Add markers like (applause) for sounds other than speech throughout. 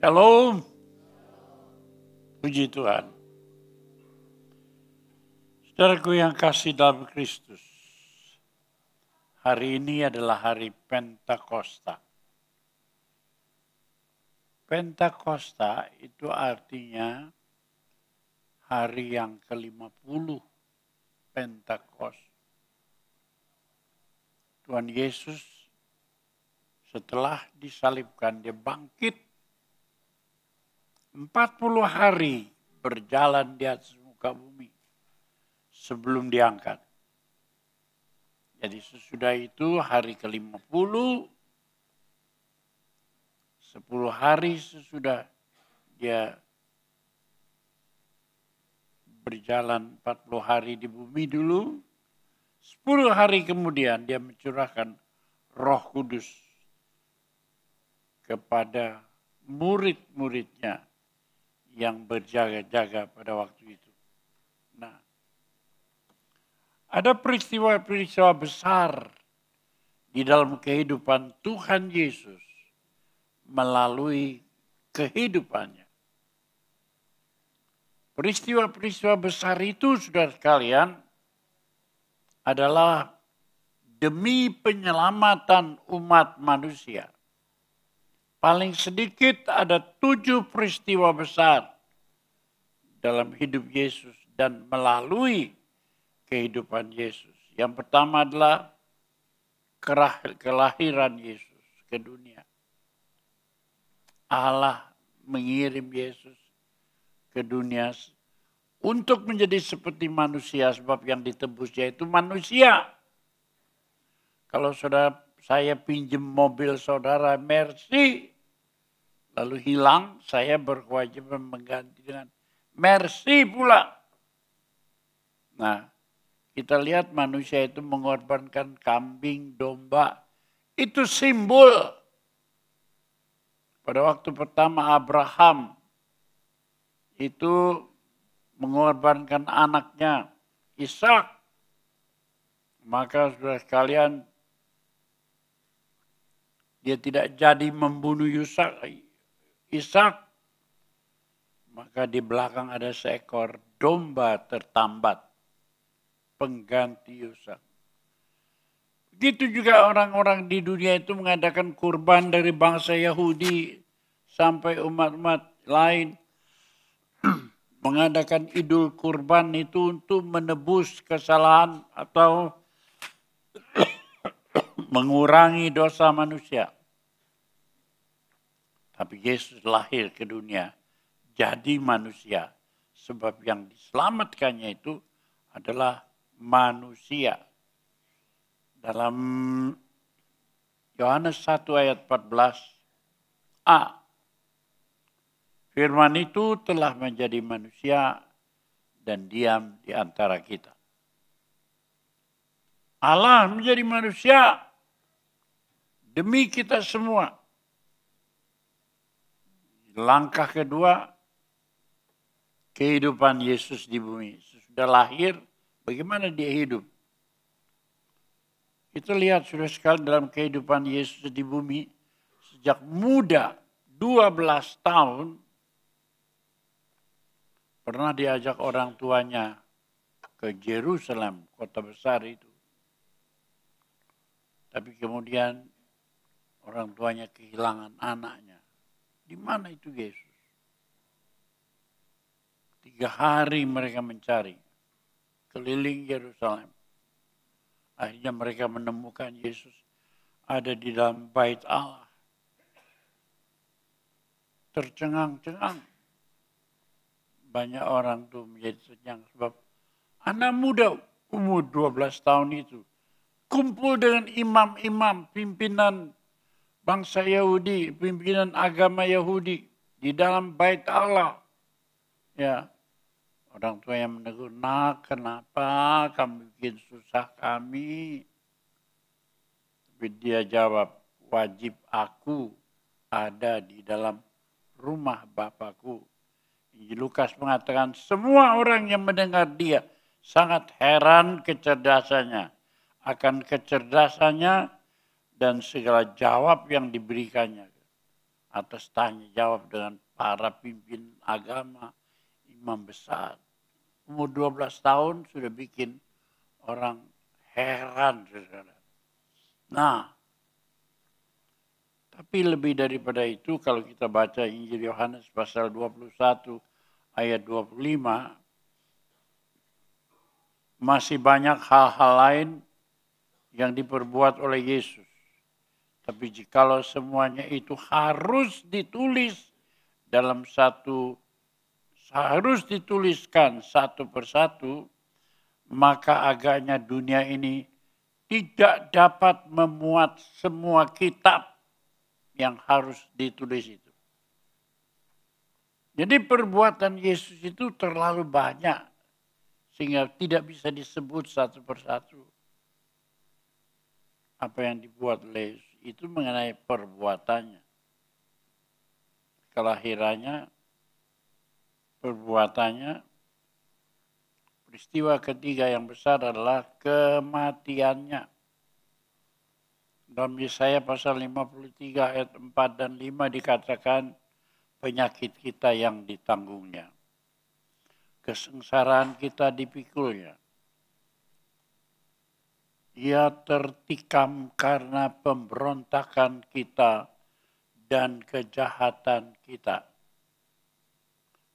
Shalom. Puji Tuhan. Saudaraku yang kasih dalam Kristus. Hari ini adalah hari Pentakosta. Pentakosta itu artinya hari yang ke-50 Pentakos. Tuhan Yesus setelah disalibkan dia bangkit Empat puluh hari berjalan di atas muka bumi sebelum diangkat. Jadi sesudah itu hari ke puluh, sepuluh hari sesudah dia berjalan empat puluh hari di bumi dulu, sepuluh hari kemudian dia mencurahkan roh kudus kepada murid-muridnya yang berjaga-jaga pada waktu itu. Nah, ada peristiwa-peristiwa besar di dalam kehidupan Tuhan Yesus melalui kehidupannya. Peristiwa-peristiwa besar itu, saudara sekalian, adalah demi penyelamatan umat manusia. Paling sedikit ada tujuh peristiwa besar dalam hidup Yesus dan melalui kehidupan Yesus. Yang pertama adalah kelahiran Yesus ke dunia. Allah mengirim Yesus ke dunia untuk menjadi seperti manusia sebab yang ditebus yaitu manusia. Kalau saudara saya pinjam mobil saudara Mercy, lalu hilang, saya berkewajiban mengganti dengan mercy pula. Nah, kita lihat manusia itu mengorbankan kambing, domba. Itu simbol. Pada waktu pertama Abraham itu mengorbankan anaknya Ishak. Maka sudah sekalian dia tidak jadi membunuh Yusak, Ishak. Maka di belakang ada seekor domba tertambat. Pengganti Yusak. Begitu juga orang-orang di dunia itu mengadakan kurban dari bangsa Yahudi sampai umat-umat lain. (clears throat) mengadakan idul kurban itu untuk menebus kesalahan atau (clears throat) mengurangi dosa manusia. Tapi Yesus lahir ke dunia, jadi manusia. Sebab yang diselamatkannya itu adalah manusia. Dalam Yohanes 1 ayat 14 A. Firman itu telah menjadi manusia dan diam di antara kita. Allah menjadi manusia demi kita semua Langkah kedua, kehidupan Yesus di bumi. Sudah lahir, bagaimana dia hidup? Kita lihat sudah sekali dalam kehidupan Yesus di bumi, sejak muda, 12 tahun, pernah diajak orang tuanya ke Jerusalem, kota besar itu. Tapi kemudian orang tuanya kehilangan anaknya di mana itu Yesus? Tiga hari mereka mencari keliling Yerusalem. Akhirnya mereka menemukan Yesus ada di dalam bait Allah. Tercengang-cengang. Banyak orang tuh menjadi senyang sebab anak muda umur 12 tahun itu kumpul dengan imam-imam pimpinan bangsa Yahudi, pimpinan agama Yahudi di dalam bait Allah. Ya, orang tua yang menegur, nak kenapa kamu bikin susah kami? Tapi dia jawab, wajib aku ada di dalam rumah Bapakku. Lukas mengatakan, semua orang yang mendengar dia sangat heran kecerdasannya. Akan kecerdasannya dan segala jawab yang diberikannya atas tanya jawab dengan para pimpin agama, imam besar. Umur 12 tahun sudah bikin orang heran. Saudara. Nah, tapi lebih daripada itu kalau kita baca Injil Yohanes pasal 21 ayat 25, masih banyak hal-hal lain yang diperbuat oleh Yesus tapi jikalau semuanya itu harus ditulis dalam satu, harus dituliskan satu persatu, maka agaknya dunia ini tidak dapat memuat semua kitab yang harus ditulis itu. Jadi perbuatan Yesus itu terlalu banyak sehingga tidak bisa disebut satu persatu apa yang dibuat oleh Yesus itu mengenai perbuatannya. Kelahirannya, perbuatannya, peristiwa ketiga yang besar adalah kematiannya. Dalam Yesaya pasal 53 ayat 4 dan 5 dikatakan penyakit kita yang ditanggungnya. Kesengsaraan kita dipikulnya ia tertikam karena pemberontakan kita dan kejahatan kita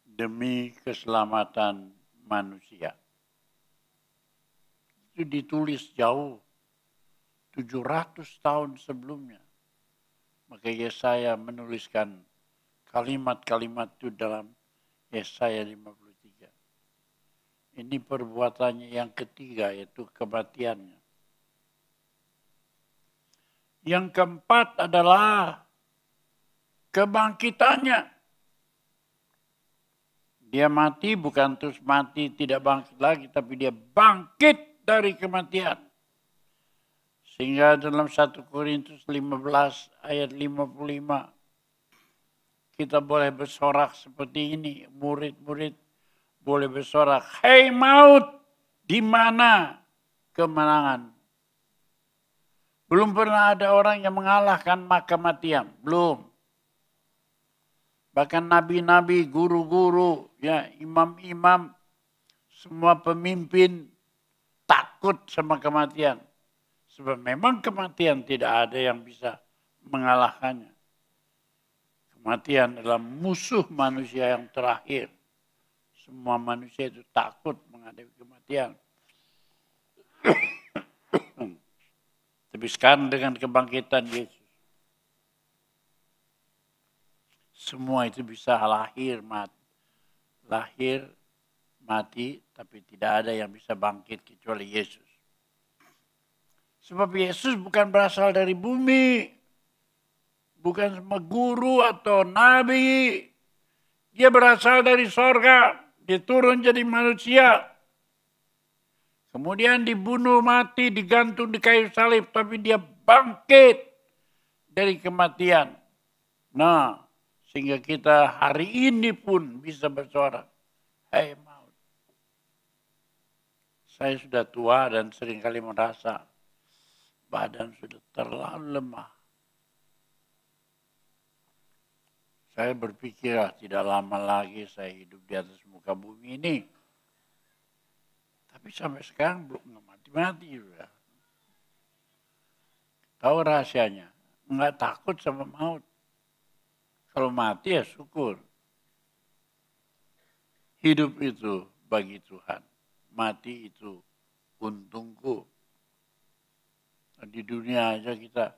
demi keselamatan manusia. Itu ditulis jauh 700 tahun sebelumnya. Maka Yesaya menuliskan kalimat-kalimat itu dalam Yesaya 53. Ini perbuatannya yang ketiga yaitu kematiannya. Yang keempat adalah kebangkitannya. Dia mati bukan terus mati tidak bangkit lagi, tapi dia bangkit dari kematian. Sehingga dalam 1 Korintus 15 ayat 55, kita boleh bersorak seperti ini. Murid-murid boleh bersorak, Hei maut, di mana kemenangan belum pernah ada orang yang mengalahkan maka matiam. Belum. Bahkan nabi-nabi, guru-guru, ya imam-imam, semua pemimpin takut sama kematian. Sebab memang kematian tidak ada yang bisa mengalahkannya. Kematian adalah musuh manusia yang terakhir. Semua manusia itu takut menghadapi kematian. Tapi sekarang dengan kebangkitan Yesus, semua itu bisa lahir mati. Lahir mati, tapi tidak ada yang bisa bangkit kecuali Yesus. Sebab Yesus bukan berasal dari bumi, bukan sama guru atau nabi. Dia berasal dari sorga, dia turun jadi manusia. Kemudian dibunuh mati, digantung di kayu salib, tapi dia bangkit dari kematian. Nah, sehingga kita hari ini pun bisa bersuara. Hai hey, maut. Saya sudah tua dan seringkali merasa badan sudah terlalu lemah. Saya berpikir tidak lama lagi saya hidup di atas muka bumi ini tapi sampai sekarang belum mati-mati. Tahu rahasianya. Enggak takut sama maut. Kalau mati ya syukur. Hidup itu bagi Tuhan. Mati itu untungku. Di dunia aja kita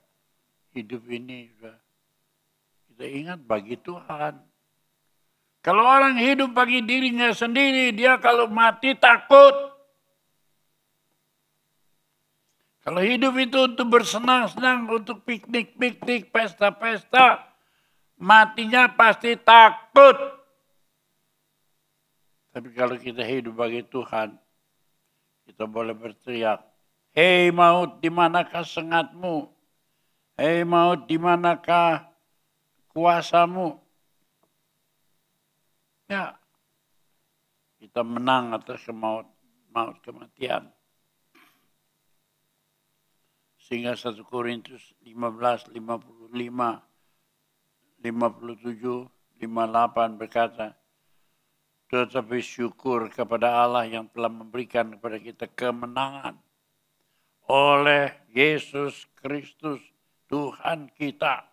hidup ini sudah kita ingat bagi Tuhan. Kalau orang hidup bagi dirinya sendiri, dia kalau mati takut. Kalau hidup itu untuk bersenang-senang, untuk piknik-piknik, pesta-pesta, matinya pasti takut. Tapi kalau kita hidup bagi Tuhan, kita boleh berteriak, Hei maut, di manakah sengatmu? Hei maut, di manakah kuasamu? Ya, kita menang atas kemaut, maut kematian. Sehingga 1 Korintus 15, 55, 57, 58 berkata, tetapi syukur kepada Allah yang telah memberikan kepada kita kemenangan oleh Yesus Kristus Tuhan kita.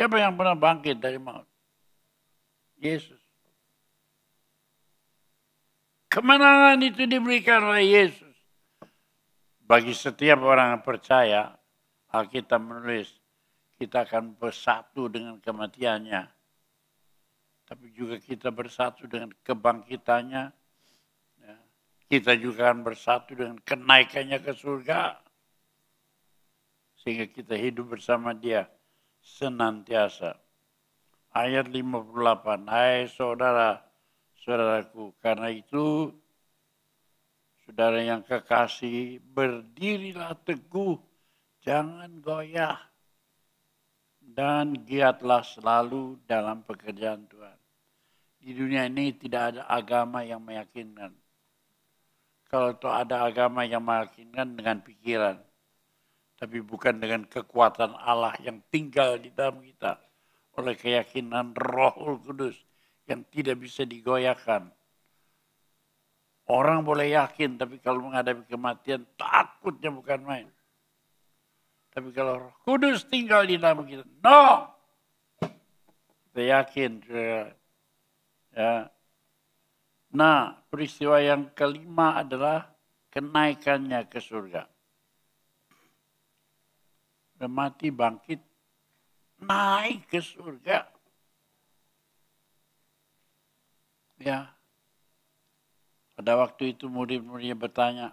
Siapa yang pernah bangkit dari maut? Yesus. Kemenangan itu diberikan oleh Yesus. Bagi setiap orang yang percaya, Alkitab menulis, kita akan bersatu dengan kematiannya. Tapi juga kita bersatu dengan kebangkitannya. Ya. Kita juga akan bersatu dengan kenaikannya ke surga. Sehingga kita hidup bersama dia senantiasa. Ayat 58, Hai saudara, saudaraku, karena itu Saudara yang kekasih, berdirilah teguh, jangan goyah, dan giatlah selalu dalam pekerjaan Tuhan. Di dunia ini tidak ada agama yang meyakinkan. Kalau tuh ada agama yang meyakinkan dengan pikiran, tapi bukan dengan kekuatan Allah yang tinggal di dalam kita oleh keyakinan Roh Kudus yang tidak bisa digoyahkan Orang boleh yakin, tapi kalau menghadapi kematian takutnya bukan main. Tapi kalau roh kudus tinggal di dalam kita, no! Kita yakin. Ya. Nah, peristiwa yang kelima adalah kenaikannya ke surga. Dan mati bangkit, naik ke surga. Ya, pada waktu itu murid-muridnya bertanya,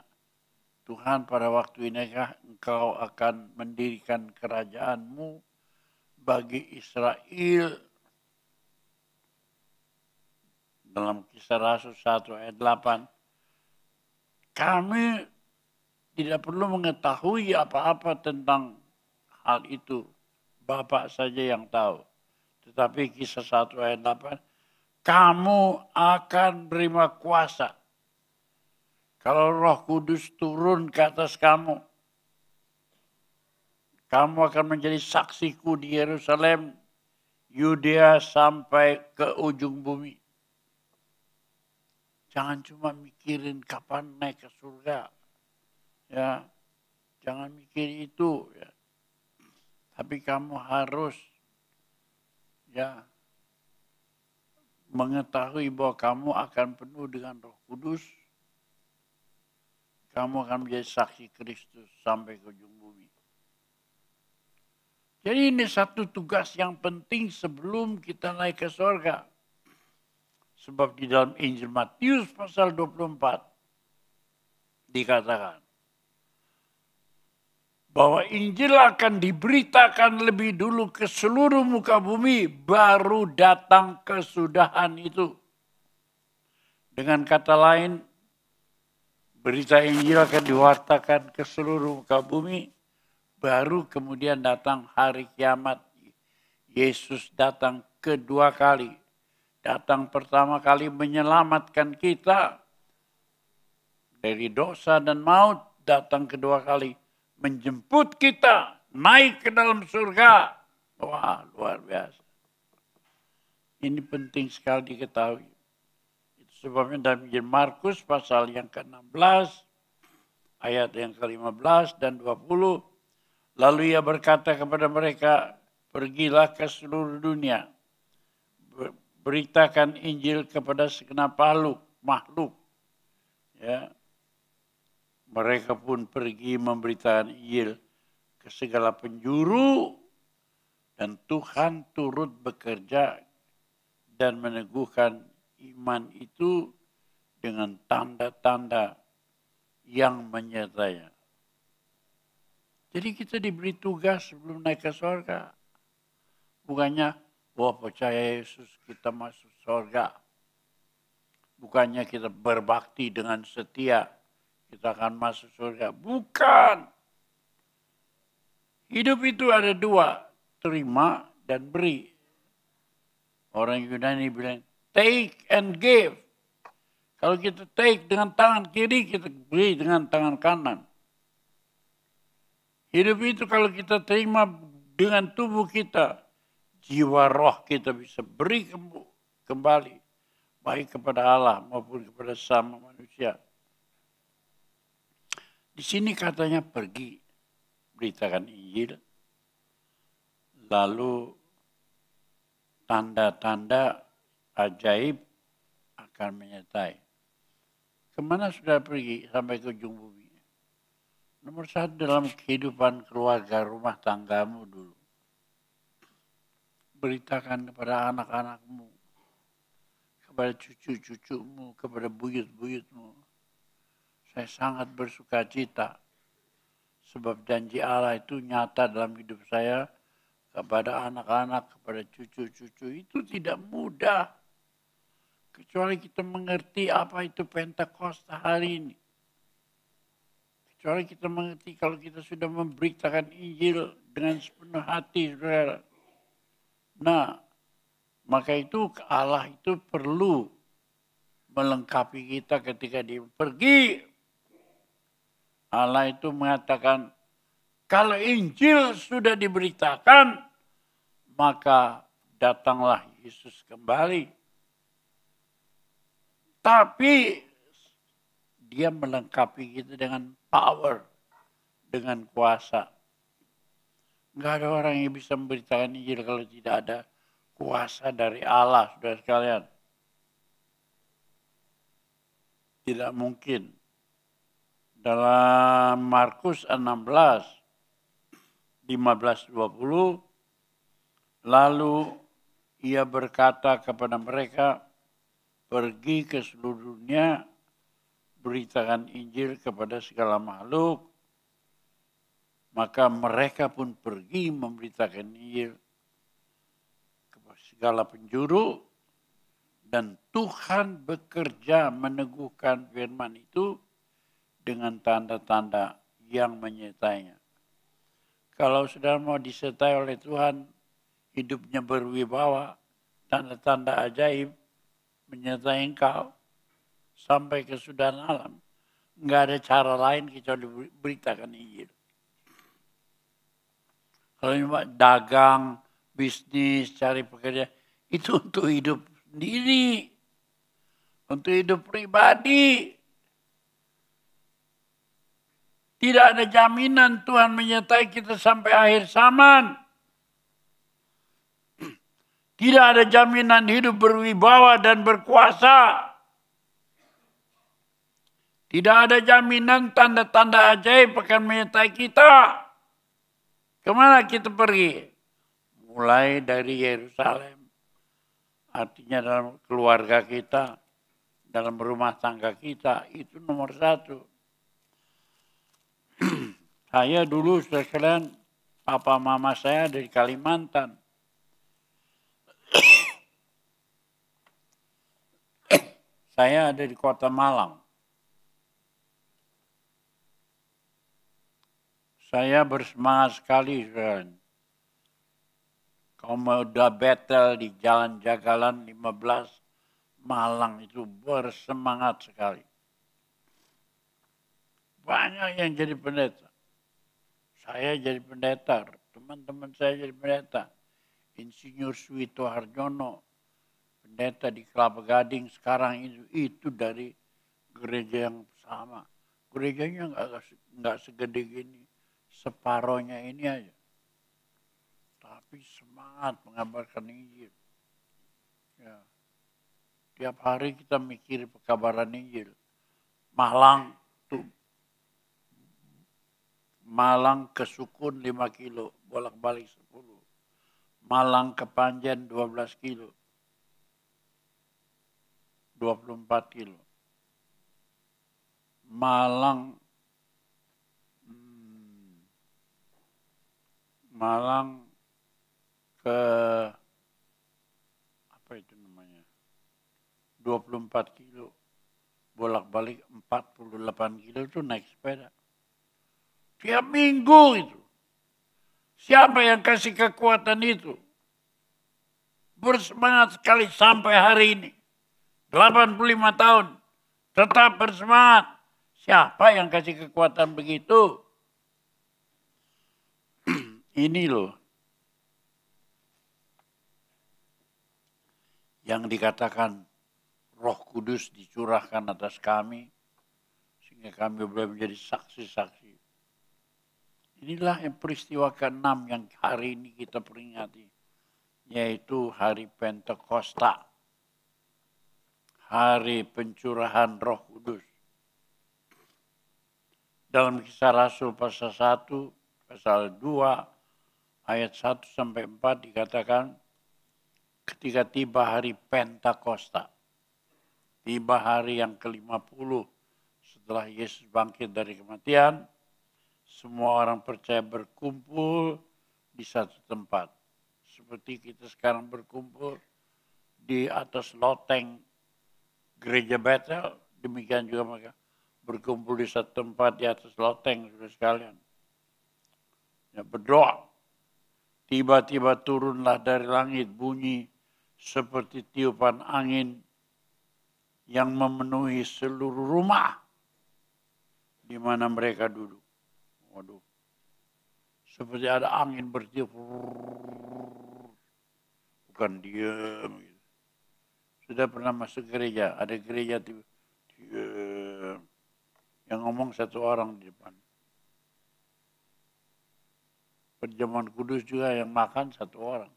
Tuhan pada waktu inikah engkau akan mendirikan kerajaanmu bagi Israel. Dalam kisah Rasul 1 ayat 8, kami tidak perlu mengetahui apa-apa tentang hal itu. Bapak saja yang tahu. Tetapi kisah 1 ayat 8, kamu akan berima kuasa kalau roh kudus turun ke atas kamu, kamu akan menjadi saksiku di Yerusalem, Yudea sampai ke ujung bumi. Jangan cuma mikirin kapan naik ke surga. Ya, jangan mikir itu ya. Tapi kamu harus ya mengetahui bahwa kamu akan penuh dengan Roh Kudus kamu akan menjadi saksi Kristus sampai ke ujung bumi. Jadi ini satu tugas yang penting sebelum kita naik ke sorga. Sebab di dalam Injil Matius pasal 24 dikatakan bahwa Injil akan diberitakan lebih dulu ke seluruh muka bumi baru datang kesudahan itu. Dengan kata lain, Berita Injil akan diwartakan ke seluruh muka bumi. Baru kemudian datang hari kiamat. Yesus datang kedua kali. Datang pertama kali menyelamatkan kita dari dosa dan maut. Datang kedua kali menjemput kita naik ke dalam surga. Wah, luar biasa. Ini penting sekali diketahui. Sebabnya dalam Injil Markus pasal yang ke-16 ayat yang ke-15 dan 20 lalu ia berkata kepada mereka pergilah ke seluruh dunia beritakan Injil kepada segenap makhluk makhluk ya mereka pun pergi memberitakan Injil ke segala penjuru dan Tuhan turut bekerja dan meneguhkan iman itu dengan tanda-tanda yang menyertai. Jadi kita diberi tugas sebelum naik ke sorga. Bukannya, wah percaya Yesus kita masuk sorga. Bukannya kita berbakti dengan setia, kita akan masuk sorga? Bukan. Hidup itu ada dua, terima dan beri. Orang Yunani bilang, take and give. Kalau kita take dengan tangan kiri, kita beri dengan tangan kanan. Hidup itu kalau kita terima dengan tubuh kita, jiwa roh kita bisa beri kembali, baik kepada Allah maupun kepada sama manusia. Di sini katanya pergi, beritakan Injil, lalu tanda-tanda ajaib akan menyertai. Kemana sudah pergi sampai ke ujung bumi? Nomor satu dalam kehidupan keluarga rumah tanggamu dulu. Beritakan kepada anak-anakmu, kepada cucu-cucumu, kepada buyut-buyutmu. Saya sangat bersuka cita sebab janji Allah itu nyata dalam hidup saya kepada anak-anak, kepada cucu-cucu. Itu tidak mudah Kecuali kita mengerti apa itu Pentakosta hari ini. Kecuali kita mengerti kalau kita sudah memberitakan Injil dengan sepenuh hati, saudara. Nah, maka itu Allah itu perlu melengkapi kita ketika dia pergi. Allah itu mengatakan, kalau Injil sudah diberitakan, maka datanglah Yesus kembali. Tapi dia melengkapi kita dengan power, dengan kuasa. Enggak ada orang yang bisa memberitakan Injil kalau tidak ada kuasa dari Allah, sudah sekalian. Tidak mungkin. Dalam Markus 16, 15, 20, lalu ia berkata kepada mereka, pergi ke seluruh dunia, beritakan Injil kepada segala makhluk, maka mereka pun pergi memberitakan Injil kepada segala penjuru, dan Tuhan bekerja meneguhkan firman itu dengan tanda-tanda yang menyertainya. Kalau saudara mau disertai oleh Tuhan, hidupnya berwibawa, tanda-tanda ajaib, menyertai engkau sampai ke sudan alam. Enggak ada cara lain kecuali beritakan Injil. Kalau cuma dagang, bisnis, cari pekerja itu untuk hidup sendiri. Untuk hidup pribadi. Tidak ada jaminan Tuhan menyertai kita sampai akhir zaman. Tidak ada jaminan hidup berwibawa dan berkuasa. Tidak ada jaminan tanda-tanda ajaib akan menyertai kita. Kemana kita pergi? Mulai dari Yerusalem. Artinya dalam keluarga kita, dalam rumah tangga kita, itu nomor satu. (clears throat) saya dulu sekalian, papa mama saya dari Kalimantan Saya ada di kota Malang. Saya bersemangat sekali Ren. Kalau mau udah battle di Jalan Jagalan 15, Malang itu bersemangat sekali. Banyak yang jadi pendeta. Saya jadi pendeta, teman-teman saya jadi pendeta. Insinyur Suwito Harjono, pendeta di Kelapa Gading sekarang itu, itu dari gereja yang sama. Gerejanya nggak segede gini, separohnya ini aja. Tapi semangat mengabarkan Injil. Ya. Tiap hari kita mikir pekabaran Injil. Malang tuh Malang ke Sukun 5 kilo, bolak-balik 10. Malang ke Panjen 12 kilo 24 kilo. Malang hmm. Malang ke apa itu namanya? 24 kilo. Bolak-balik 48 kilo itu naik sepeda. Tiap minggu itu. Siapa yang kasih kekuatan itu? Bersemangat sekali sampai hari ini. 85 tahun, tetap bersemangat. Siapa yang kasih kekuatan begitu? (clears throat) Ini loh. Yang dikatakan roh kudus dicurahkan atas kami, sehingga kami boleh menjadi saksi-saksi. Inilah yang peristiwa ke-6 yang hari ini kita peringati, yaitu hari Pentakosta hari pencurahan roh kudus. Dalam kisah Rasul pasal 1, pasal 2, ayat 1 sampai 4 dikatakan, ketika tiba hari Pentakosta, tiba hari yang ke-50 setelah Yesus bangkit dari kematian, semua orang percaya berkumpul di satu tempat. Seperti kita sekarang berkumpul di atas loteng gereja Bethel, demikian juga mereka berkumpul di satu tempat di atas loteng sudah sekalian. Ya, berdoa. Tiba-tiba turunlah dari langit bunyi seperti tiupan angin yang memenuhi seluruh rumah di mana mereka duduk. Waduh. Seperti ada angin bertiup. Bukan diam sudah pernah masuk gereja. Ada gereja di, di, eh, yang ngomong satu orang di depan. Perjamuan kudus juga yang makan satu orang.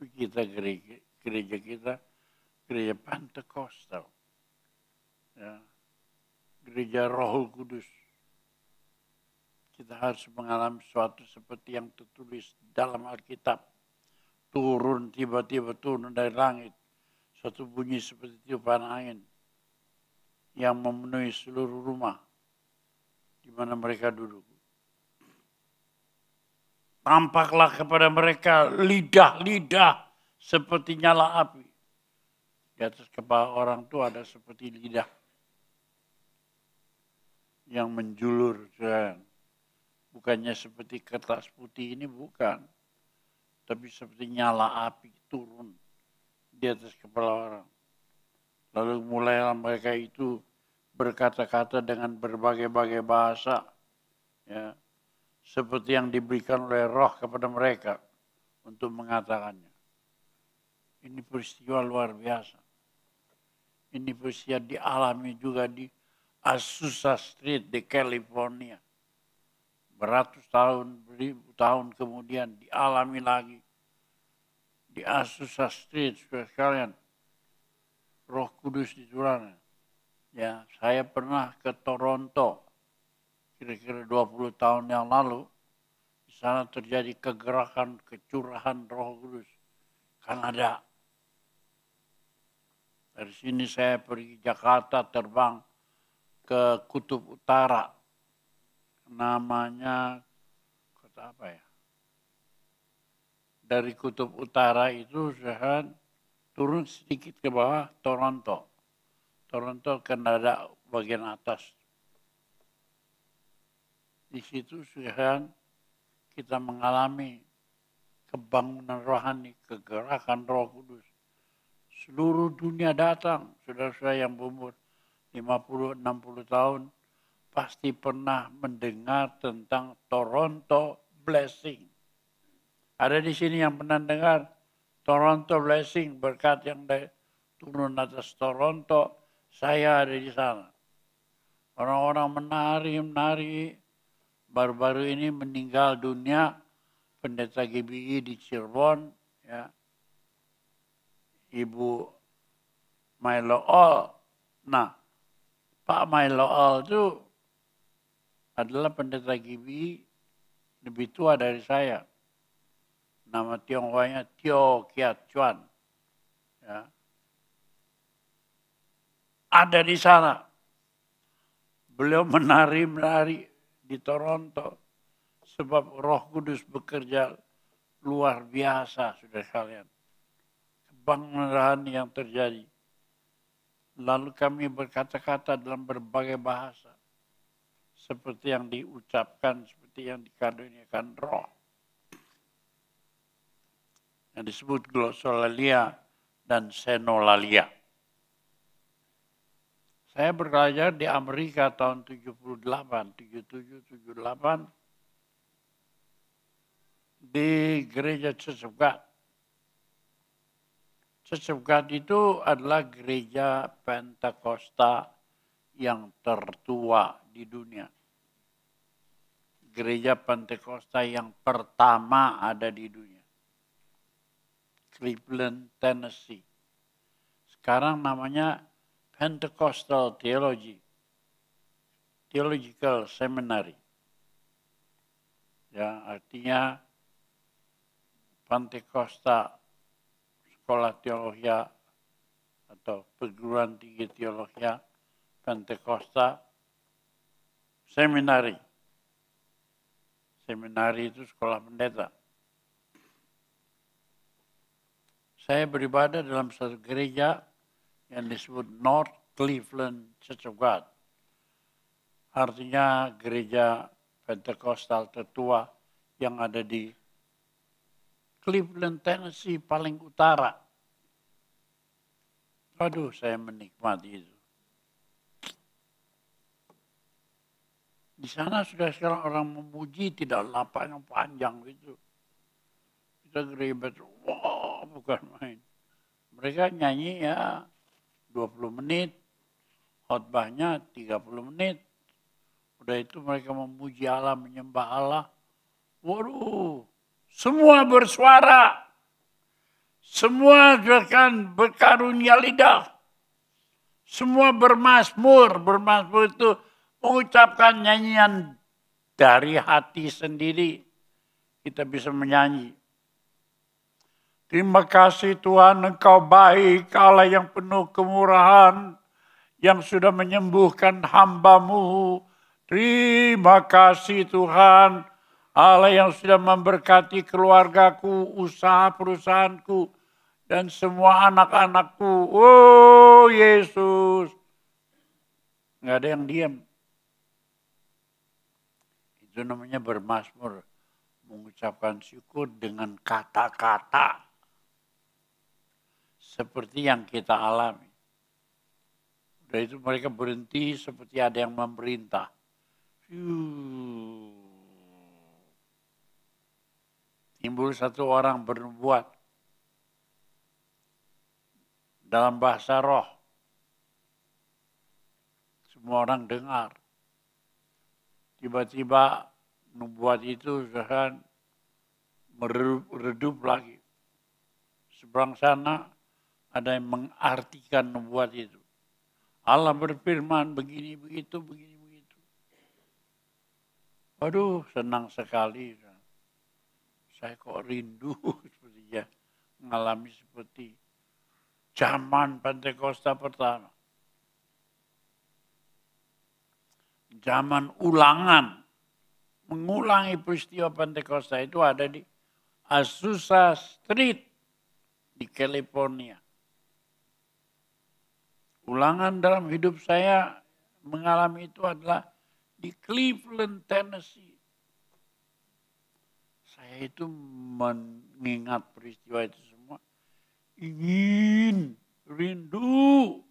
kita gereja, gereja kita gereja Pantekostal Ya. Gereja Roh Kudus. Kita harus mengalami sesuatu seperti yang tertulis dalam Alkitab turun tiba-tiba turun dari langit. Suatu bunyi seperti tiupan angin yang memenuhi seluruh rumah di mana mereka duduk. Tampaklah kepada mereka lidah-lidah seperti nyala api. Di atas kepala orang itu ada seperti lidah yang menjulur. Bukannya seperti kertas putih ini, bukan tapi seperti nyala api turun di atas kepala orang. Lalu mulailah mereka itu berkata-kata dengan berbagai-bagai bahasa, ya, seperti yang diberikan oleh roh kepada mereka untuk mengatakannya. Ini peristiwa luar biasa. Ini peristiwa dialami juga di Asusa Street di California beratus tahun, beribu tahun kemudian dialami lagi. Di Asus Street, sekalian, roh kudus di Turana. Ya, saya pernah ke Toronto kira-kira 20 tahun yang lalu. Di sana terjadi kegerakan, kecurahan roh kudus. Kanada. Dari sini saya pergi Jakarta terbang ke Kutub Utara namanya kota apa ya? Dari kutub utara itu sehat turun sedikit ke bawah Toronto. Toronto Kanada bagian atas. Di situ sehat kita mengalami kebangunan rohani, kegerakan roh kudus. Seluruh dunia datang, saudara saya yang berumur 50-60 tahun, pasti pernah mendengar tentang Toronto Blessing. Ada di sini yang pernah dengar Toronto Blessing berkat yang dari, turun atas Toronto, saya ada di sana. Orang-orang menari-menari, baru-baru ini meninggal dunia, pendeta GBI e di Cirebon, ya. Ibu Milo All. Nah, Pak Milo All itu adalah pendeta Gibi lebih tua dari saya. Nama Tionghoanya Tio Kiat Chuan. Ya. Ada di sana. Beliau menari-menari di Toronto. Sebab roh kudus bekerja luar biasa, sudah kalian. Kebangunan yang terjadi. Lalu kami berkata-kata dalam berbagai bahasa seperti yang diucapkan, seperti yang dikaruniakan roh. Yang disebut glosolalia dan senolalia. Saya belajar di Amerika tahun 78, 77, 78, di gereja Church of God. Church of God itu adalah gereja Pentakosta yang tertua di dunia gereja Pentekosta yang pertama ada di dunia. Cleveland, Tennessee. Sekarang namanya Pentecostal Theology. Theological Seminary. Ya, artinya Pentecosta Sekolah Teologi atau perguruan tinggi teologi Pentecosta Seminary seminari itu sekolah pendeta. Saya beribadah dalam satu gereja yang disebut North Cleveland Church of God. Artinya gereja Pentecostal tertua yang ada di Cleveland, Tennessee paling utara. Waduh, saya menikmati itu. Di sana sudah sekarang orang memuji tidak lapang yang panjang itu Kita geribet, wah wow, bukan main. Mereka nyanyi ya 20 menit, khotbahnya 30 menit. Udah itu mereka memuji Allah, menyembah Allah. Waduh, semua bersuara. Semua akan berkarunia lidah. Semua bermasmur. Bermasmur itu Mengucapkan nyanyian dari hati sendiri, kita bisa menyanyi. Terima kasih Tuhan, Engkau baik, Allah yang penuh kemurahan, yang sudah menyembuhkan hambamu. Terima kasih Tuhan, Allah yang sudah memberkati keluargaku, usaha perusahaanku, dan semua anak-anakku. Oh Yesus. Nggak ada yang diam. Itu namanya bermasmur. Mengucapkan syukur dengan kata-kata. Seperti yang kita alami. dari itu mereka berhenti seperti ada yang memerintah. Timbul satu orang bernubuat dalam bahasa roh. Semua orang dengar. Tiba-tiba membuat itu sudah meredup, lagi. Seberang sana ada yang mengartikan nubuat itu. Allah berfirman begini begitu begini begitu. Waduh senang sekali. Saya kok rindu (laughs) seperti sepertinya mengalami seperti zaman Pantekosta pertama. Zaman ulangan mengulangi peristiwa Pentakosta itu ada di Azusa Street di California. Ulangan dalam hidup saya mengalami itu adalah di Cleveland, Tennessee. Saya itu mengingat peristiwa itu semua. Ingin, rindu.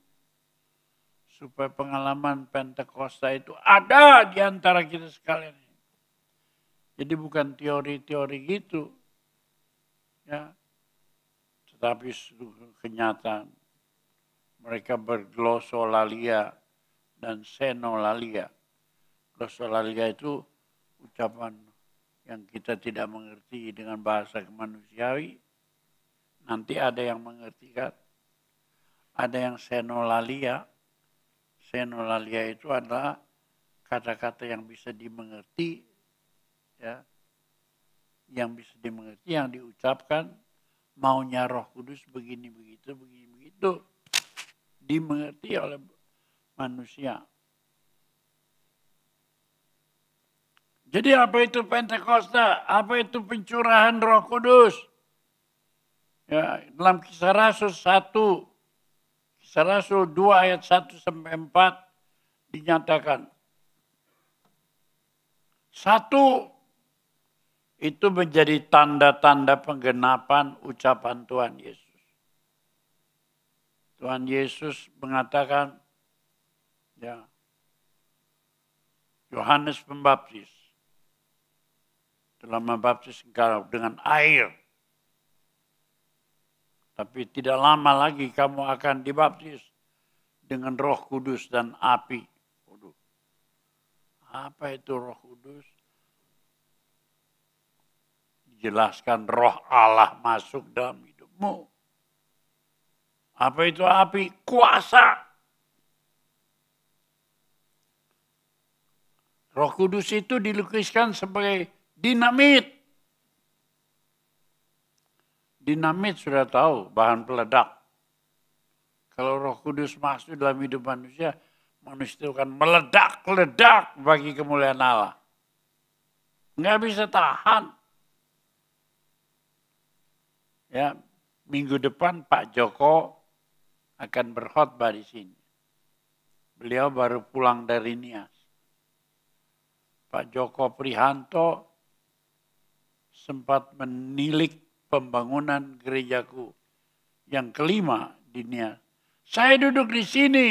Supaya pengalaman Pentakosta itu ada di antara kita sekalian. Jadi bukan teori-teori gitu. Ya. Tetapi kenyataan. Mereka berglosolalia dan senolalia. Glosolalia itu ucapan yang kita tidak mengerti dengan bahasa kemanusiawi. Nanti ada yang mengerti kan. Ada yang senolalia. Senolalia itu adalah kata-kata yang bisa dimengerti ya, yang bisa dimengerti, yang diucapkan, maunya roh kudus begini, begitu, begini, begitu, dimengerti oleh manusia. Jadi apa itu Pentakosta? Apa itu pencurahan roh kudus? Ya, dalam kisah Rasul 1, kisah Rasul 2 ayat 1 sampai 4 dinyatakan. Satu, itu menjadi tanda-tanda penggenapan ucapan Tuhan Yesus. Tuhan Yesus mengatakan, ya, Yohanes Pembaptis telah membaptis engkau dengan air. Tapi tidak lama lagi kamu akan dibaptis dengan roh kudus dan api. Apa itu roh kudus? dijelaskan roh Allah masuk dalam hidupmu. Apa itu api? Kuasa. Roh Kudus itu dilukiskan sebagai dinamit. Dinamit sudah tahu bahan peledak. Kalau Roh Kudus masuk dalam hidup manusia, manusia itu akan meledak-ledak bagi kemuliaan Allah. Nggak bisa tahan. Ya, minggu depan Pak Joko akan berkhotbah di sini. Beliau baru pulang dari Nias. Pak Joko Prihanto sempat menilik pembangunan gerejaku yang kelima di Nias. Saya duduk di sini,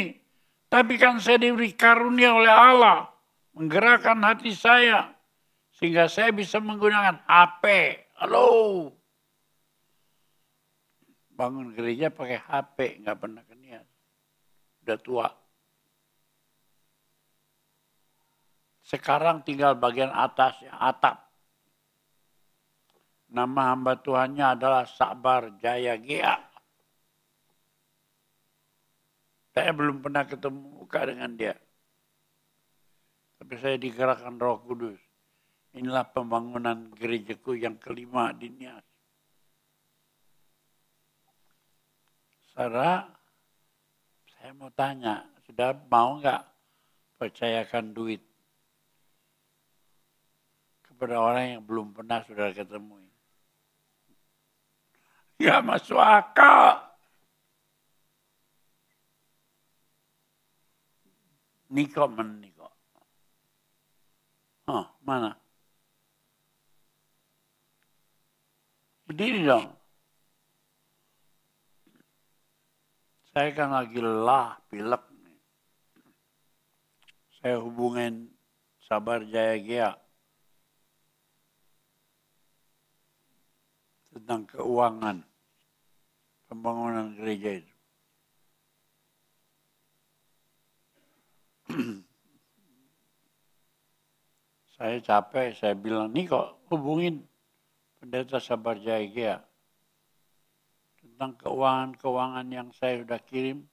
tapi kan saya diberi karunia oleh Allah menggerakkan hati saya sehingga saya bisa menggunakan HP. Halo, bangun gereja pakai HP, nggak pernah kenias. Udah tua. Sekarang tinggal bagian yang atap. Nama hamba Tuhannya adalah Sabar Jaya Gea. Saya belum pernah ketemu muka dengan dia. Tapi saya digerakkan roh kudus. Inilah pembangunan gerejaku yang kelima di Nias. Saudara, saya mau tanya, sudah mau nggak percayakan duit kepada orang yang belum pernah saudara ketemu? Ya masuk akal. Niko men Niko. Oh, mana? Berdiri dong. Saya kan lagi lelah, pilek. Saya hubungin Sabar Jaya Gia tentang keuangan pembangunan gereja itu. (clears throat) saya capek, saya bilang, nih kok hubungin pendeta Sabar Jaya Gia tentang keuangan-keuangan yang saya sudah kirim,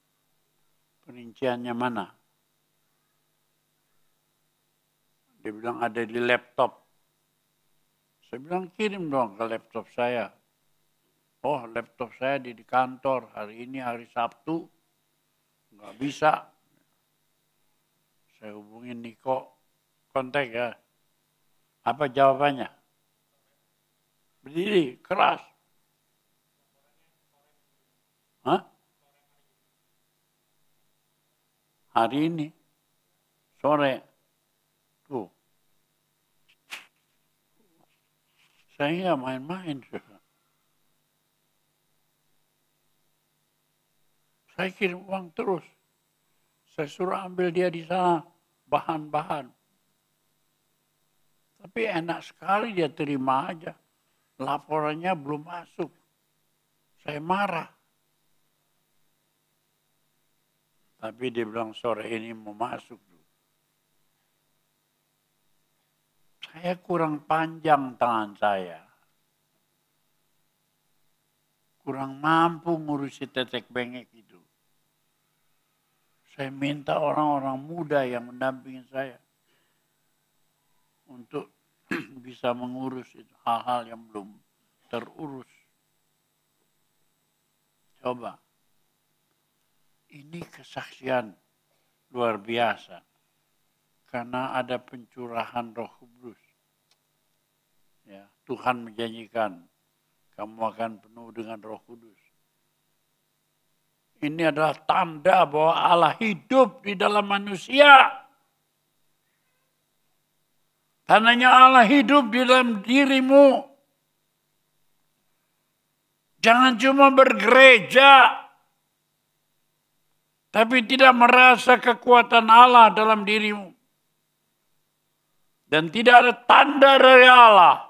perinciannya mana? Dia bilang ada di laptop. Saya bilang kirim dong ke laptop saya. Oh laptop saya di, di kantor, hari ini hari Sabtu, nggak bisa. Saya hubungin Niko, kontak ya. Apa jawabannya? Berdiri, keras. hari ini sore tuh saya nggak main-main saya kirim uang terus saya suruh ambil dia di sana bahan-bahan tapi enak sekali dia terima aja laporannya belum masuk saya marah Tapi dia bilang sore ini mau masuk Saya kurang panjang tangan saya. Kurang mampu ngurusi tetek bengek itu. Saya minta orang-orang muda yang mendampingi saya untuk (clears throat) bisa mengurus hal-hal yang belum terurus. Coba ini kesaksian luar biasa. Karena ada pencurahan roh kudus. Ya, Tuhan menjanjikan, kamu akan penuh dengan roh kudus. Ini adalah tanda bahwa Allah hidup di dalam manusia. Tandanya Allah hidup di dalam dirimu. Jangan cuma bergereja, tapi tidak merasa kekuatan Allah dalam dirimu. Dan tidak ada tanda dari Allah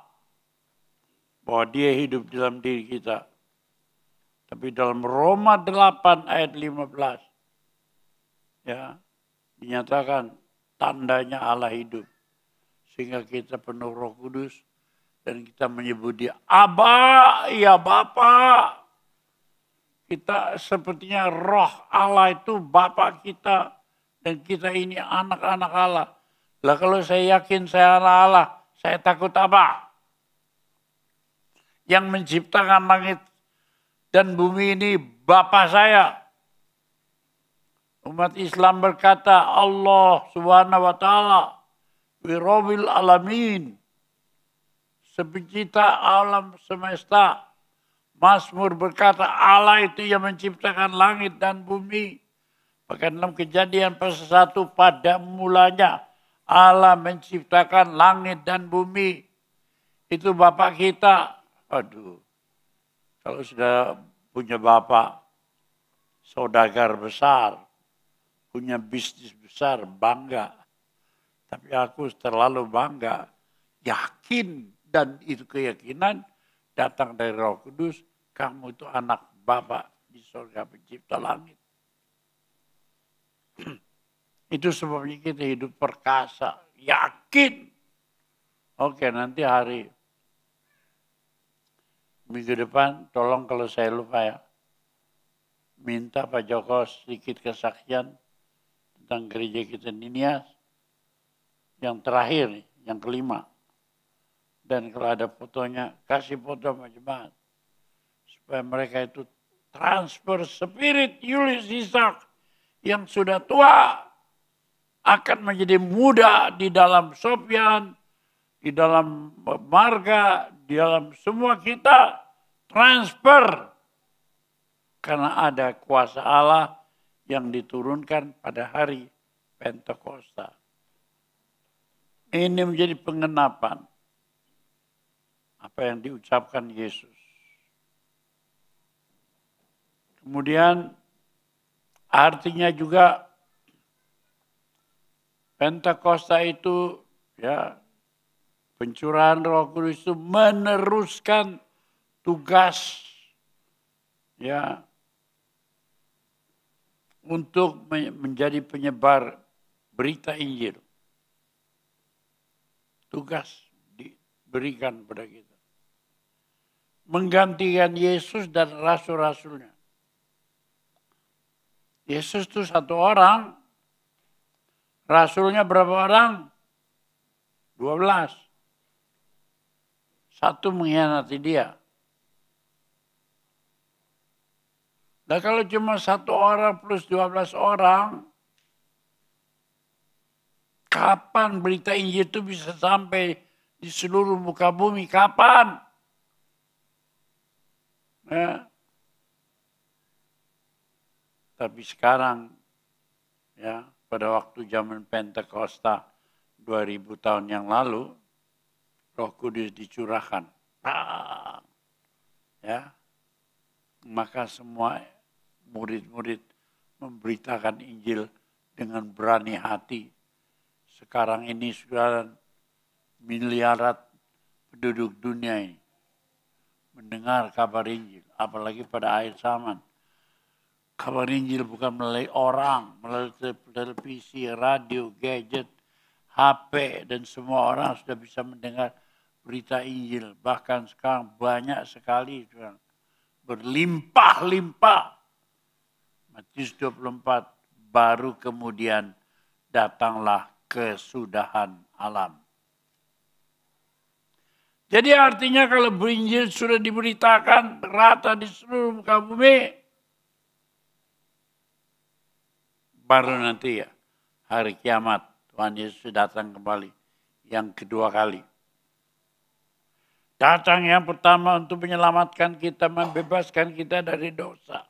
bahwa dia hidup dalam diri kita. Tapi dalam Roma 8 ayat 15, ya dinyatakan tandanya Allah hidup. Sehingga kita penuh roh kudus dan kita menyebut dia Aba, ya Bapak. Kita sepertinya roh Allah itu Bapak kita dan kita ini anak-anak Allah. Lah kalau saya yakin saya anak Allah, saya takut apa? Yang menciptakan langit dan bumi ini Bapak saya. Umat Islam berkata Allah subhanahu wa ta'ala Wirobil alamin. Sepencipta alam semesta Masmur berkata Allah itu yang menciptakan langit dan bumi. Bahkan dalam kejadian pasal satu pada mulanya Allah menciptakan langit dan bumi. Itu Bapak kita. Aduh, kalau sudah punya Bapak, saudagar besar, punya bisnis besar, bangga. Tapi aku terlalu bangga, yakin dan itu keyakinan datang dari roh kudus, kamu itu anak bapa di surga pencipta langit. (clears throat) itu sebabnya kita hidup perkasa, yakin. Oke, nanti hari minggu depan tolong kalau saya lupa ya. Minta Pak Joko sedikit kesaksian tentang gereja kita Ninias. Yang terakhir, yang kelima. Dan kalau ada fotonya, kasih foto sama jemaat mereka itu transfer spirit Yulis Ishak yang sudah tua akan menjadi muda di dalam Sofyan, di dalam marga, di dalam semua kita transfer karena ada kuasa Allah yang diturunkan pada hari Pentakosta. Ini menjadi pengenapan apa yang diucapkan Yesus. Kemudian artinya juga Pentakosta itu ya pencurahan Roh Kudus itu meneruskan tugas ya untuk menjadi penyebar berita Injil. Tugas diberikan pada kita. Menggantikan Yesus dan rasul-rasulnya. Yesus itu satu orang. Rasulnya berapa orang? Dua belas. Satu mengkhianati dia. Nah kalau cuma satu orang plus dua belas orang, kapan berita Injil itu bisa sampai di seluruh muka bumi? Kapan? Nah, tapi sekarang ya pada waktu zaman Pentakosta 2000 tahun yang lalu Roh Kudus dicurahkan. Ya. Maka semua murid-murid memberitakan Injil dengan berani hati. Sekarang ini sudah miliarat penduduk dunia ini mendengar kabar Injil, apalagi pada akhir zaman. Kabar Injil bukan melalui orang, melalui televisi, radio, gadget, HP, dan semua orang sudah bisa mendengar berita Injil. Bahkan sekarang banyak sekali, Berlimpah-limpah. Matius 24, baru kemudian datanglah kesudahan alam. Jadi artinya kalau Injil sudah diberitakan rata di seluruh muka bumi, baru nanti ya hari kiamat Tuhan Yesus datang kembali yang kedua kali. Datang yang pertama untuk menyelamatkan kita, membebaskan kita dari dosa.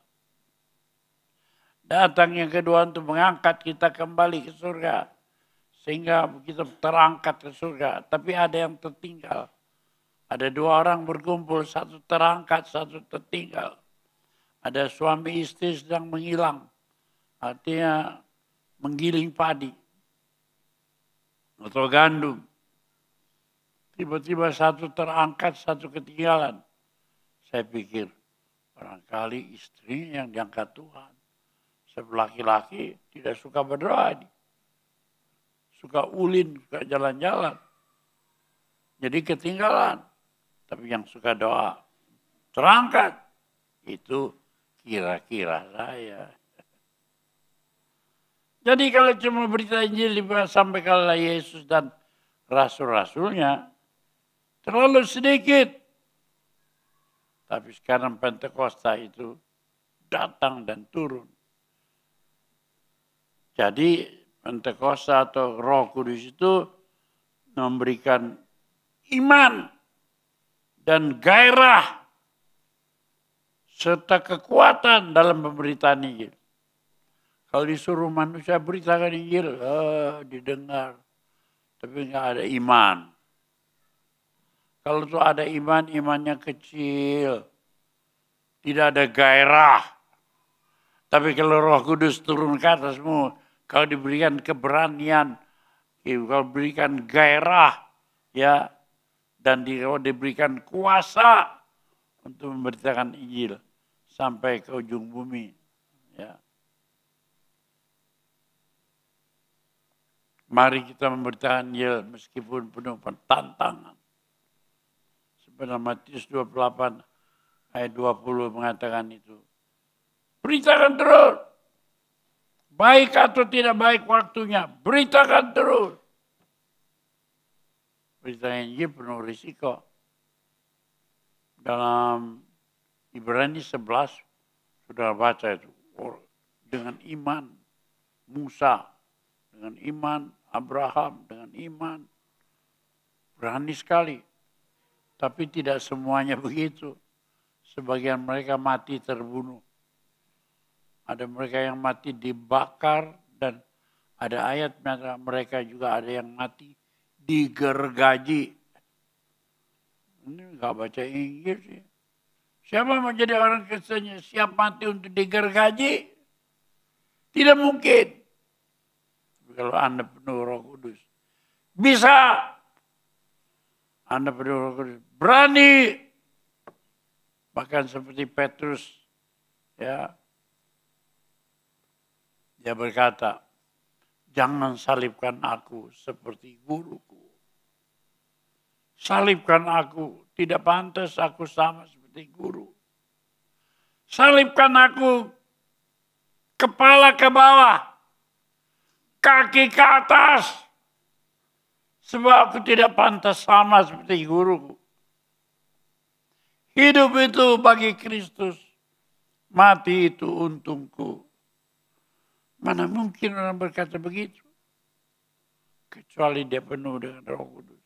Datang yang kedua untuk mengangkat kita kembali ke surga. Sehingga kita terangkat ke surga. Tapi ada yang tertinggal. Ada dua orang berkumpul, satu terangkat, satu tertinggal. Ada suami istri sedang menghilang artinya menggiling padi atau gandum. Tiba-tiba satu terangkat, satu ketinggalan. Saya pikir, barangkali istrinya yang diangkat Tuhan. Sebelah laki-laki tidak suka berdoa. Suka ulin, suka jalan-jalan. Jadi ketinggalan. Tapi yang suka doa, terangkat. Itu kira-kira saya. Jadi kalau cuma berita Injil sampai kalau Yesus dan rasul-rasulnya, terlalu sedikit. Tapi sekarang Pentakosta itu datang dan turun. Jadi Pentakosta atau Roh Kudus itu memberikan iman dan gairah serta kekuatan dalam pemberitaan Injil. Kalau disuruh manusia beritakan Injil, iya, eh, didengar. Tapi nggak ada iman. Kalau tuh ada iman, imannya kecil. Tidak ada gairah. Tapi kalau roh kudus turun ke atasmu, kalau diberikan keberanian, ya, kalau diberikan gairah, ya, dan di, kalau diberikan kuasa untuk memberitakan Injil sampai ke ujung bumi. Mari kita memberitakan Daniel meskipun penuh tantangan. Sebenarnya Matius 28 ayat 20 mengatakan itu. Beritakan terus. Baik atau tidak baik waktunya, beritakan terus. Beritakan ini penuh risiko. Dalam Ibrani 11, sudah baca itu. Dengan iman, Musa dengan iman, Abraham dengan iman. Berani sekali. Tapi tidak semuanya (laughs) begitu. Sebagian mereka mati terbunuh. Ada mereka yang mati dibakar dan ada ayat mengatakan mereka juga ada yang mati digergaji. Ini nggak baca Inggris ya. Siapa mau jadi orang Kristen siap mati untuk digergaji? Tidak mungkin kalau Anda penuh roh kudus. Bisa. Anda penuh roh kudus. Berani. Bahkan seperti Petrus. ya Dia berkata, jangan salibkan aku seperti guruku. Salibkan aku, tidak pantas aku sama seperti guru. Salibkan aku kepala ke bawah kaki ke atas. Sebab aku tidak pantas sama seperti guruku. Hidup itu bagi Kristus. Mati itu untungku. Mana mungkin orang berkata begitu. Kecuali dia penuh dengan roh kudus.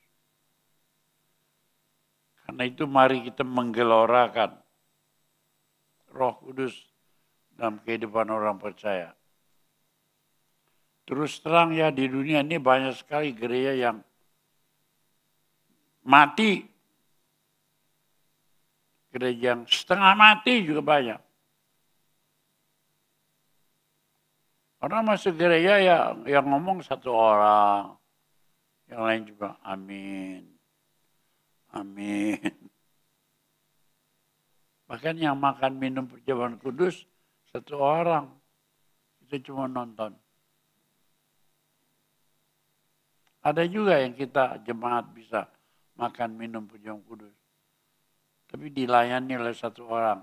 Karena itu mari kita menggelorakan roh kudus dalam kehidupan orang percaya. Terus terang ya di dunia ini banyak sekali gereja yang mati. Gereja yang setengah mati juga banyak. Orang masuk gereja ya yang ngomong satu orang, yang lain juga amin, amin. Bahkan yang makan minum perjamuan kudus satu orang, kita cuma nonton. Ada juga yang kita jemaat bisa makan minum pejam kudus. Tapi dilayani oleh satu orang.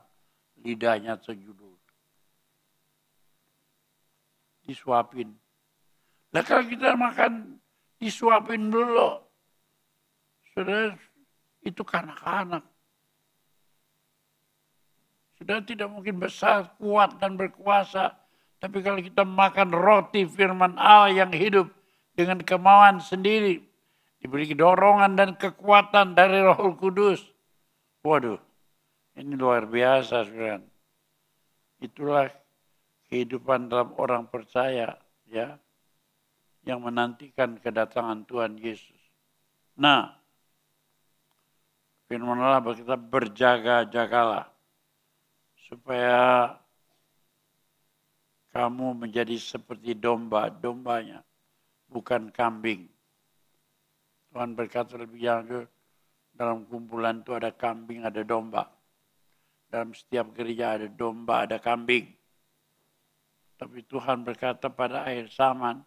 Lidahnya terjulur. Disuapin. Nah kalau kita makan disuapin dulu. sudah itu kanak-kanak. Sudah tidak mungkin besar, kuat dan berkuasa. Tapi kalau kita makan roti firman Allah yang hidup, dengan kemauan sendiri. Diberi dorongan dan kekuatan dari roh kudus. Waduh, ini luar biasa saudara. Itulah kehidupan dalam orang percaya ya yang menantikan kedatangan Tuhan Yesus. Nah, firman Allah berkata berjaga-jagalah supaya kamu menjadi seperti domba, dombanya bukan kambing. Tuhan berkata lebih jauh, dalam kumpulan itu ada kambing, ada domba. Dalam setiap gereja ada domba, ada kambing. Tapi Tuhan berkata pada akhir zaman,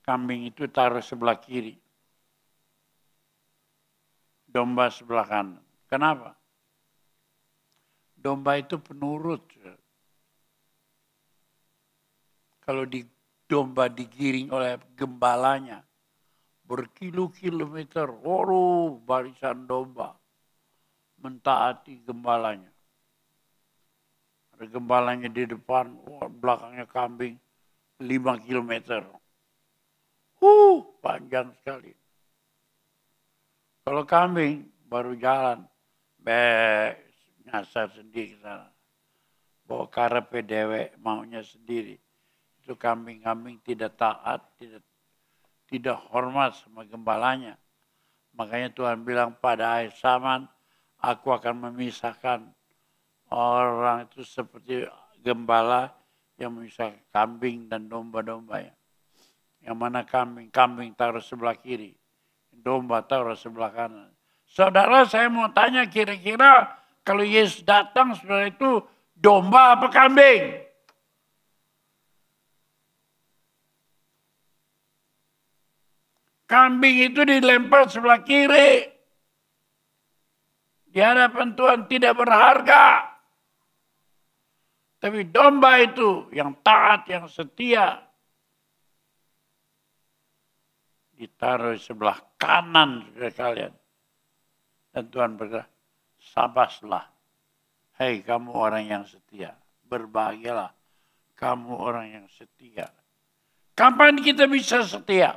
kambing itu taruh sebelah kiri. Domba sebelah kanan. Kenapa? Domba itu penurut. Kalau di domba digiring oleh gembalanya. berkilu kilometer waru barisan domba mentaati gembalanya. Ada gembalanya di depan, belakangnya kambing, lima kilometer. Uh, panjang sekali. Kalau kambing baru jalan, be nyasar sendiri ke sana. Bawa karepe dewek maunya sendiri itu kambing-kambing tidak taat, tidak tidak hormat sama gembalanya. Makanya Tuhan bilang pada akhir zaman, aku akan memisahkan orang itu seperti gembala yang memisahkan kambing dan domba-dombanya. Yang mana kambing, kambing taruh sebelah kiri, domba taruh sebelah kanan. Saudara saya mau tanya kira-kira kalau Yesus datang sebenarnya itu domba apa kambing? Kambing itu dilempar sebelah kiri. Di hadapan Tuhan tidak berharga. Tapi domba itu yang taat, yang setia. Ditaruh sebelah kanan ke kalian. Dan Tuhan berkata, sabaslah. Hei kamu orang yang setia. Berbahagialah kamu orang yang setia. Kapan kita bisa setia?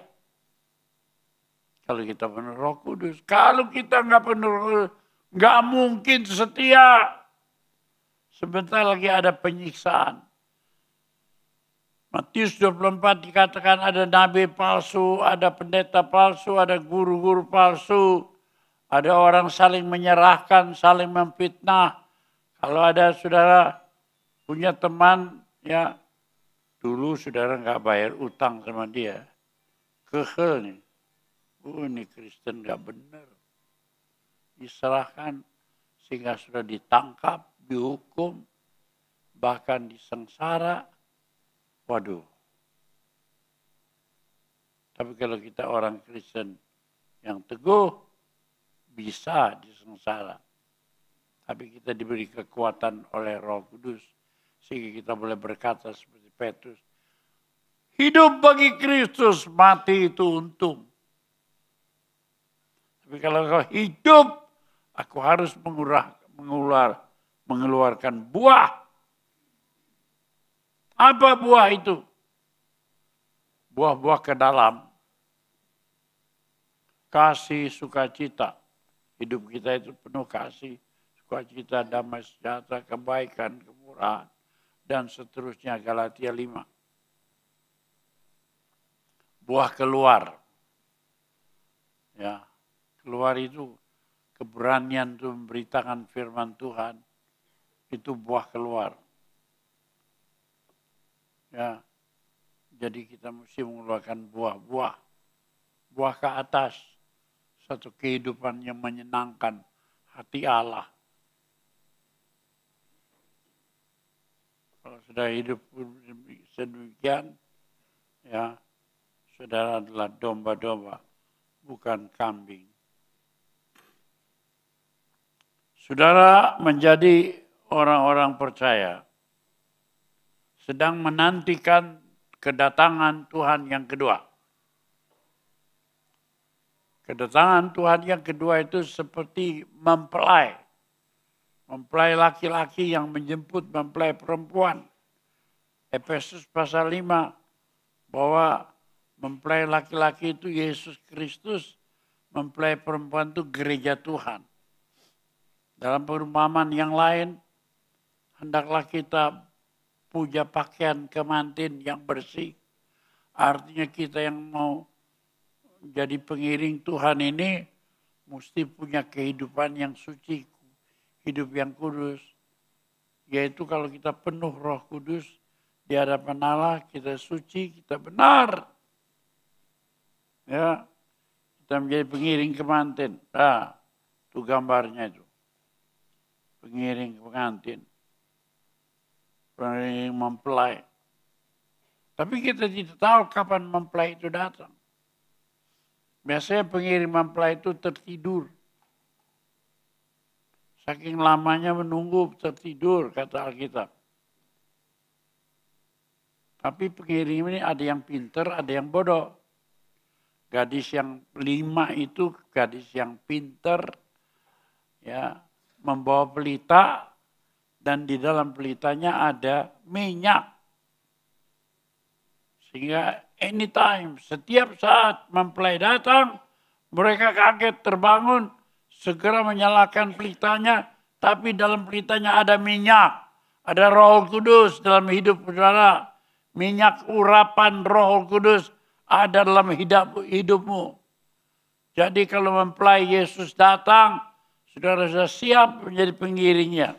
Kalau kita penuh roh kudus. Kalau kita nggak penuh roh kudus, nggak mungkin setia. Sebentar lagi ada penyiksaan. Matius 24 dikatakan ada nabi palsu, ada pendeta palsu, ada guru-guru palsu. Ada orang saling menyerahkan, saling memfitnah. Kalau ada saudara punya teman, ya dulu saudara nggak bayar utang sama dia. Kehel nih oh ini Kristen gak benar. Diserahkan sehingga sudah ditangkap, dihukum, bahkan disengsara. Waduh. Tapi kalau kita orang Kristen yang teguh, bisa disengsara. Tapi kita diberi kekuatan oleh roh kudus. Sehingga kita boleh berkata seperti Petrus, hidup bagi Kristus, mati itu untung. Tapi kalau kau hidup, aku harus mengurah, mengular, mengeluarkan buah. Apa buah itu? Buah-buah ke dalam. Kasih, sukacita. Hidup kita itu penuh kasih, sukacita, damai sejahtera, kebaikan, kemurahan, dan seterusnya Galatia 5 buah keluar. Ya. Keluar itu keberanian untuk memberitakan firman Tuhan itu buah keluar. Ya. Jadi kita mesti mengeluarkan buah-buah. Buah ke atas. Satu kehidupan yang menyenangkan hati Allah. Kalau sudah hidup sedemikian, ya, saudara adalah domba-domba, bukan kambing. Saudara menjadi orang-orang percaya sedang menantikan kedatangan Tuhan yang kedua. Kedatangan Tuhan yang kedua itu seperti mempelai. Mempelai laki-laki yang menjemput mempelai perempuan. Efesus pasal 5 bahwa mempelai laki-laki itu Yesus Kristus, mempelai perempuan itu gereja Tuhan. Dalam perumpamaan yang lain, hendaklah kita puja pakaian kemantin yang bersih. Artinya kita yang mau jadi pengiring Tuhan ini mesti punya kehidupan yang suci, hidup yang kudus. Yaitu kalau kita penuh roh kudus, di hadapan Allah kita suci, kita benar. Ya, kita menjadi pengiring kemantin. Nah, itu gambarnya itu pengiring pengantin, pengiring mempelai. Tapi kita tidak tahu kapan mempelai itu datang. Biasanya pengiring mempelai itu tertidur. Saking lamanya menunggu tertidur, kata Alkitab. Tapi pengiring ini ada yang pinter, ada yang bodoh. Gadis yang lima itu gadis yang pinter, ya membawa pelita dan di dalam pelitanya ada minyak. Sehingga anytime, setiap saat mempelai datang, mereka kaget terbangun, segera menyalakan pelitanya, tapi dalam pelitanya ada minyak. Ada roh kudus dalam hidup saudara. Minyak urapan roh kudus ada dalam hidup, hidupmu. Jadi kalau mempelai Yesus datang, Saudara sudah siap menjadi pengiringnya.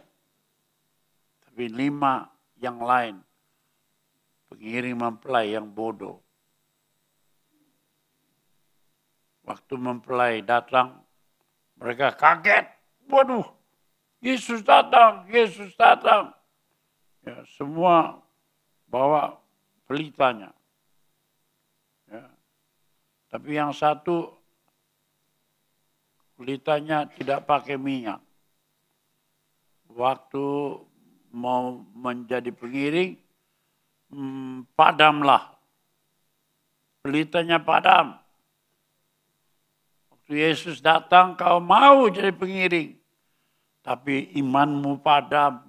Tapi lima yang lain. Pengiring mempelai yang bodoh. Waktu mempelai datang, mereka kaget. Waduh, Yesus datang, Yesus datang. Ya, semua bawa pelitanya. Ya. Tapi yang satu Pelitanya tidak pakai minyak. Waktu mau menjadi pengiring, hmm, padamlah. Pelitanya padam. Waktu Yesus datang, kau mau jadi pengiring. Tapi imanmu padam,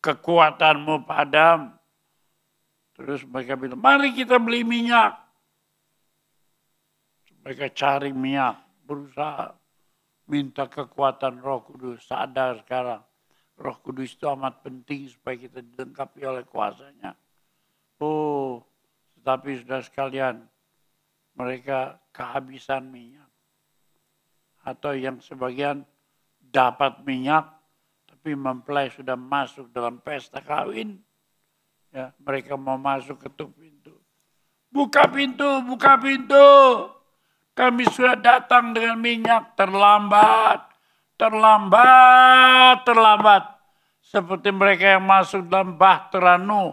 kekuatanmu padam. Terus mereka bilang, mari kita beli minyak. Mereka cari minyak, berusaha minta kekuatan roh kudus. Sadar sekarang. Roh kudus itu amat penting supaya kita dilengkapi oleh kuasanya. Oh, tetapi sudah sekalian, mereka kehabisan minyak. Atau yang sebagian dapat minyak, tapi mempelai sudah masuk dalam pesta kawin. Ya, mereka mau masuk ketuk pintu. Buka pintu, buka pintu. Kami sudah datang dengan minyak terlambat, terlambat, terlambat. Seperti mereka yang masuk dalam bahtera Nuh.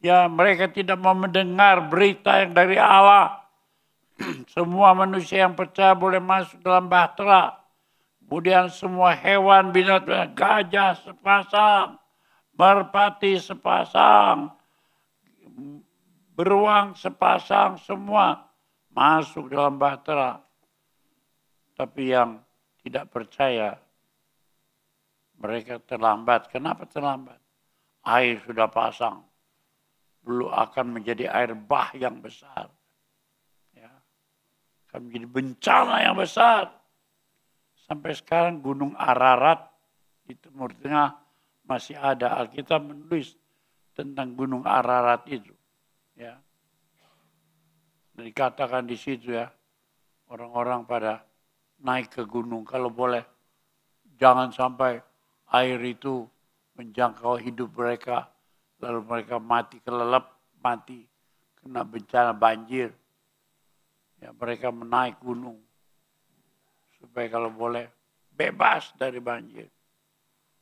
Ya, mereka tidak mau mendengar berita yang dari Allah. (clears throat) semua manusia yang percaya boleh masuk dalam bahtera. Kemudian semua hewan, binatang, gajah sepasang, merpati sepasang, beruang sepasang, semua masuk dalam bahtera. Tapi yang tidak percaya, mereka terlambat. Kenapa terlambat? Air sudah pasang. belum akan menjadi air bah yang besar. Ya. Akan menjadi bencana yang besar. Sampai sekarang Gunung Ararat di Timur Tengah masih ada. Alkitab menulis tentang Gunung Ararat itu. Ya dikatakan di situ ya, orang-orang pada naik ke gunung. Kalau boleh, jangan sampai air itu menjangkau hidup mereka, lalu mereka mati kelelep, mati kena bencana banjir. Ya, mereka menaik gunung supaya kalau boleh bebas dari banjir.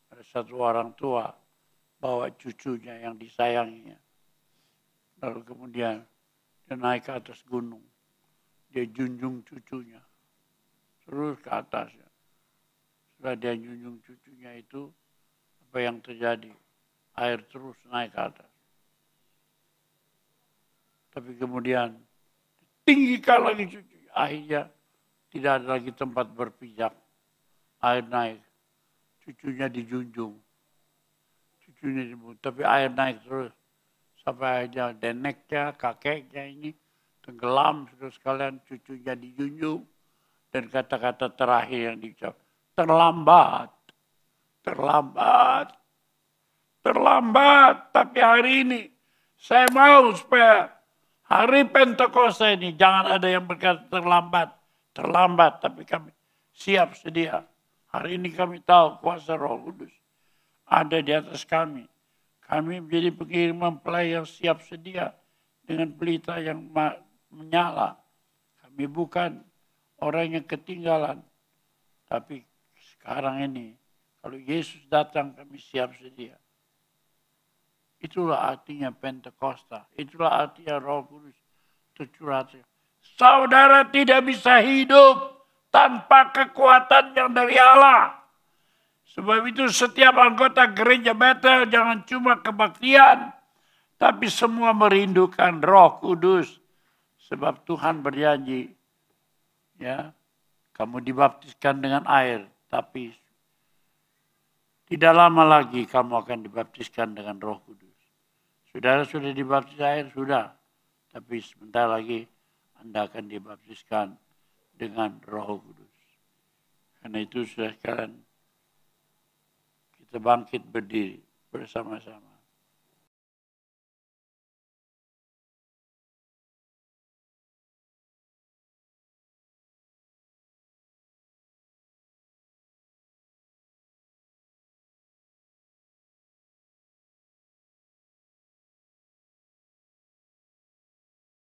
Ada satu orang tua bawa cucunya yang disayanginya. Lalu kemudian dia naik ke atas gunung. Dia junjung cucunya. Terus ke atas. Ya. Setelah dia junjung cucunya itu, apa yang terjadi? Air terus naik ke atas. Tapi kemudian tinggikan lagi cucunya. Akhirnya tidak ada lagi tempat berpijak. Air naik. Cucunya dijunjung. Cucunya dijunjung. Tapi air naik terus sampai aja neneknya, kakeknya ini tenggelam terus kalian cucu jadi dijunjung dan kata-kata terakhir yang diucap terlambat, terlambat, terlambat. Tapi hari ini saya mau supaya hari Pentakosta ini jangan ada yang berkata terlambat, terlambat. Tapi kami siap sedia. Hari ini kami tahu kuasa Roh Kudus ada di atas kami kami menjadi pengiriman pelayar yang siap sedia dengan pelita yang menyala. Kami bukan orang yang ketinggalan. Tapi sekarang ini, kalau Yesus datang kami siap sedia. Itulah artinya Pentakosta. Itulah artinya roh kudus tercurah. Saudara tidak bisa hidup tanpa kekuatan yang dari Allah. Sebab itu setiap anggota gereja Betel jangan cuma kebaktian, tapi semua merindukan roh kudus. Sebab Tuhan berjanji, ya kamu dibaptiskan dengan air, tapi tidak lama lagi kamu akan dibaptiskan dengan roh kudus. Saudara sudah dibaptis air, sudah. Tapi sebentar lagi Anda akan dibaptiskan dengan roh kudus. Karena itu sudah sekarang kita bangkit berdiri bersama-sama.